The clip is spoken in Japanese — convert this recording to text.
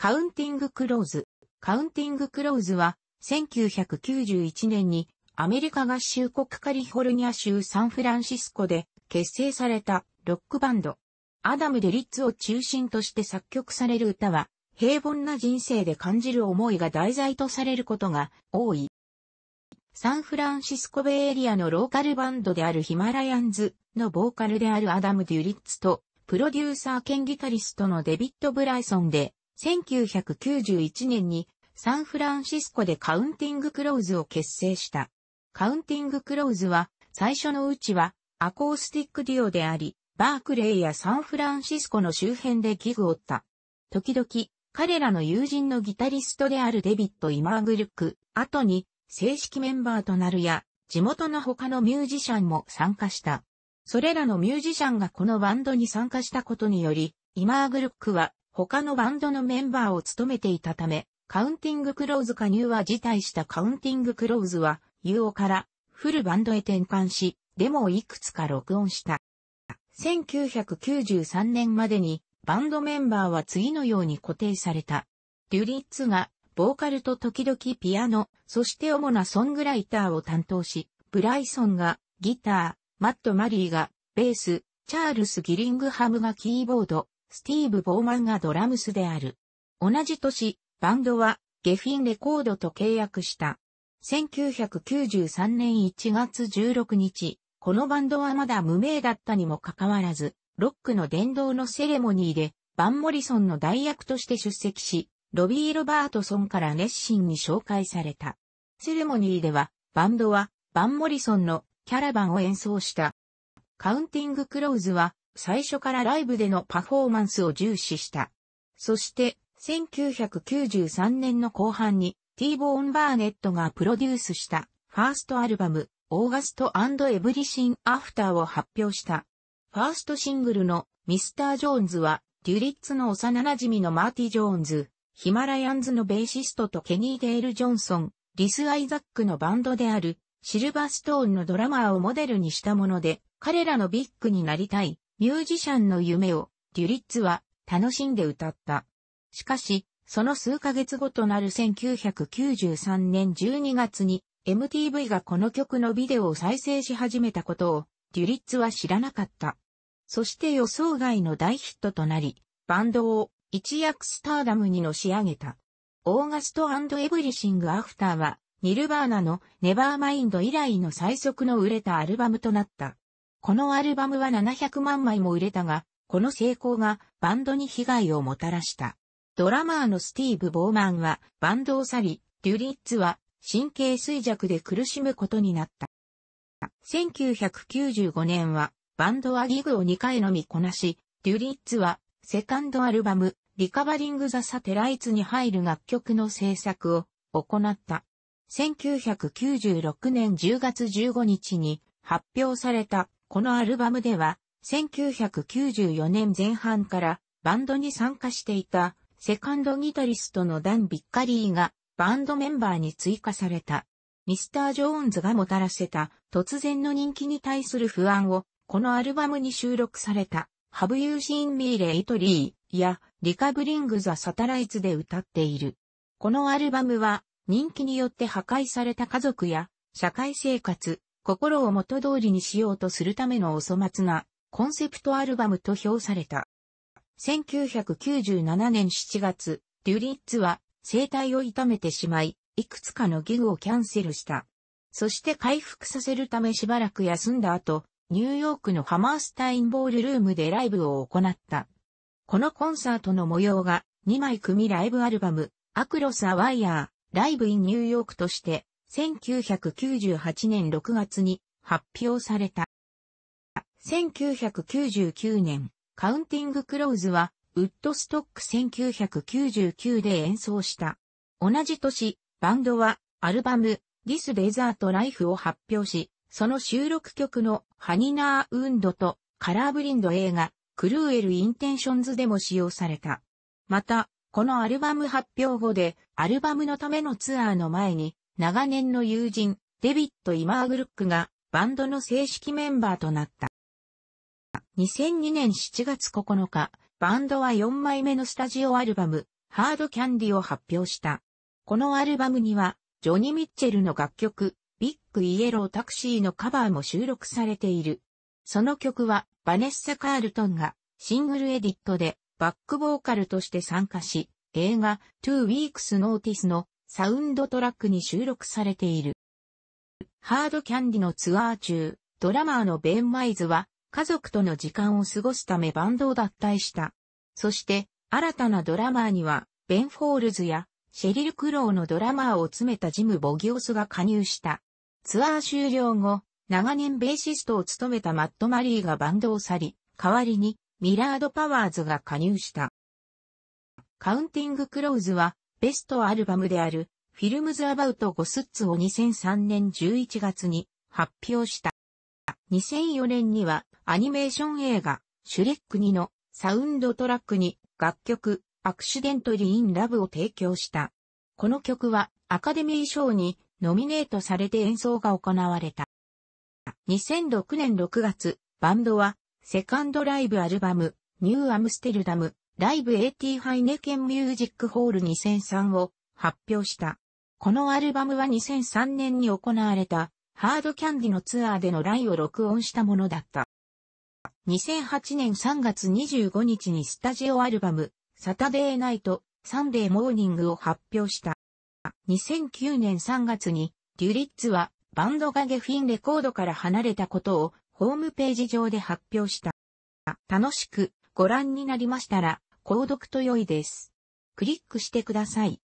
カウンティングクローズ。カウンティングクローズは、1991年にアメリカ合衆国カリフォルニア州サンフランシスコで結成されたロックバンド。アダム・デリッツを中心として作曲される歌は、平凡な人生で感じる思いが題材とされることが多い。サンフランシスコベイエリアのローカルバンドであるヒマラヤンズのボーカルであるアダム・デュリッツと、プロデューサー兼ギタリストのデビッド・ブライソンで、1991年にサンフランシスコでカウンティングクローズを結成した。カウンティングクローズは最初のうちはアコースティックデュオであり、バークレイやサンフランシスコの周辺でギグを追った。時々、彼らの友人のギタリストであるデビット・イマーグルク、後に正式メンバーとなるや、地元の他のミュージシャンも参加した。それらのミュージシャンがこのバンドに参加したことにより、イマーグルックは他のバンドのメンバーを務めていたため、カウンティングクローズ加入は辞退したカウンティングクローズは、UO からフルバンドへ転換し、デモをいくつか録音した。1993年までにバンドメンバーは次のように固定された。デュリッツがボーカルと時々ピアノ、そして主なソングライターを担当し、ブライソンがギター、マット・マリーがベース、チャールス・ギリングハムがキーボード、スティーブ・ボーマンがドラムスである。同じ年、バンドはゲフィンレコードと契約した。1993年1月16日、このバンドはまだ無名だったにもかかわらず、ロックの殿堂のセレモニーで、バン・モリソンの代役として出席し、ロビー・ロバートソンから熱心に紹介された。セレモニーでは、バンドは、バン・モリソンのキャラバンを演奏した。カウンティング・クローズは、最初からライブでのパフォーマンスを重視した。そして、1993年の後半に、ティーボーン・バーネットがプロデュースした、ファーストアルバム、オーガストエブリシン・アフターを発表した。ファーストシングルの、ミスター・ジョーンズは、デュリッツの幼馴染のマーティ・ジョーンズ、ヒマラヤンズのベーシストとケニー・デール・ジョンソン、リス・アイザックのバンドである、シルバーストーンのドラマーをモデルにしたもので、彼らのビッグになりたい、ミュージシャンの夢をデュリッツは楽しんで歌った。しかし、その数ヶ月後となる1993年12月に MTV がこの曲のビデオを再生し始めたことをデュリッツは知らなかった。そして予想外の大ヒットとなり、バンドを一躍スターダムにのし上げた。オーガストエブリシングアフターは、ニルバーナのネバーマインド以来の最速の売れたアルバムとなった。このアルバムは700万枚も売れたが、この成功がバンドに被害をもたらした。ドラマーのスティーブ・ボーマンはバンドを去り、デュリッツは神経衰弱で苦しむことになった。1995年はバンドはギグを2回のみこなし、デュリッツはセカンドアルバムリカバリング・ザ・サテライツに入る楽曲の制作を行った。1996年10月15日に発表されたこのアルバムでは、1994年前半からバンドに参加していたセカンドギタリストのダン・ビッカリーがバンドメンバーに追加された。ミスター・ジョーンズがもたらせた突然の人気に対する不安をこのアルバムに収録された Have You Seen Me Lately や Recovering the Satellites で歌っている。このアルバムは人気によって破壊された家族や社会生活、心を元通りにしようとするためのお粗末なコンセプトアルバムと評された。1997年7月、デュリッツは声帯を痛めてしまい、いくつかのギグをキャンセルした。そして回復させるためしばらく休んだ後、ニューヨークのハマースタインボールルームでライブを行った。このコンサートの模様が2枚組ライブアルバム、アクロス・アワイヤー、ライブ・イン・ニューヨークとして1998年6月に発表された。1999年、カウンティングクローズは、ウッドストック1999で演奏した。同じ年、バンドは、アルバム、This Desert Life を発表し、その収録曲のハニナーウンドとカラーブリンド映画、クルーエル・インテンションズでも使用された。また、このアルバム発表後で、アルバムのためのツアーの前に、長年の友人、デビッド・イマーグルックがバンドの正式メンバーとなった。2002年7月9日、バンドは4枚目のスタジオアルバム、ハードキャンディを発表した。このアルバムには、ジョニー・ミッチェルの楽曲、ビッグ・イエロー・タクシーのカバーも収録されている。その曲は、バネッサ・カールトンがシングルエディットでバックボーカルとして参加し、映画、トゥー・ウィークス・ノーティスのサウンドトラックに収録されている。ハードキャンディのツアー中、ドラマーのベン・マイズは家族との時間を過ごすためバンドを脱退した。そして新たなドラマーにはベン・フォールズやシェリル・クローのドラマーを詰めたジム・ボギオスが加入した。ツアー終了後、長年ベーシストを務めたマット・マリーがバンドを去り、代わりにミラード・パワーズが加入した。カウンティング・クローズはベストアルバムである、フィルムズ・アバウト・ゴスッツを2003年11月に発表した。2004年にはアニメーション映画、シュレック2のサウンドトラックに楽曲、アクシデントリー・イン・ラブを提供した。この曲はアカデミー賞にノミネートされて演奏が行われた。2006年6月、バンドはセカンドライブアルバム、ニューアムステルダム、ライブ AT ハイネケンミュージックホール2003を発表した。このアルバムは2003年に行われたハードキャンディのツアーでのライを録音したものだった。2008年3月25日にスタジオアルバムサタデーナイトサンデーモーニングを発表した。2009年3月にデュリッツはバンドがゲフィンレコードから離れたことをホームページ上で発表した。楽しくご覧になりましたら購読と良いです。クリックしてください。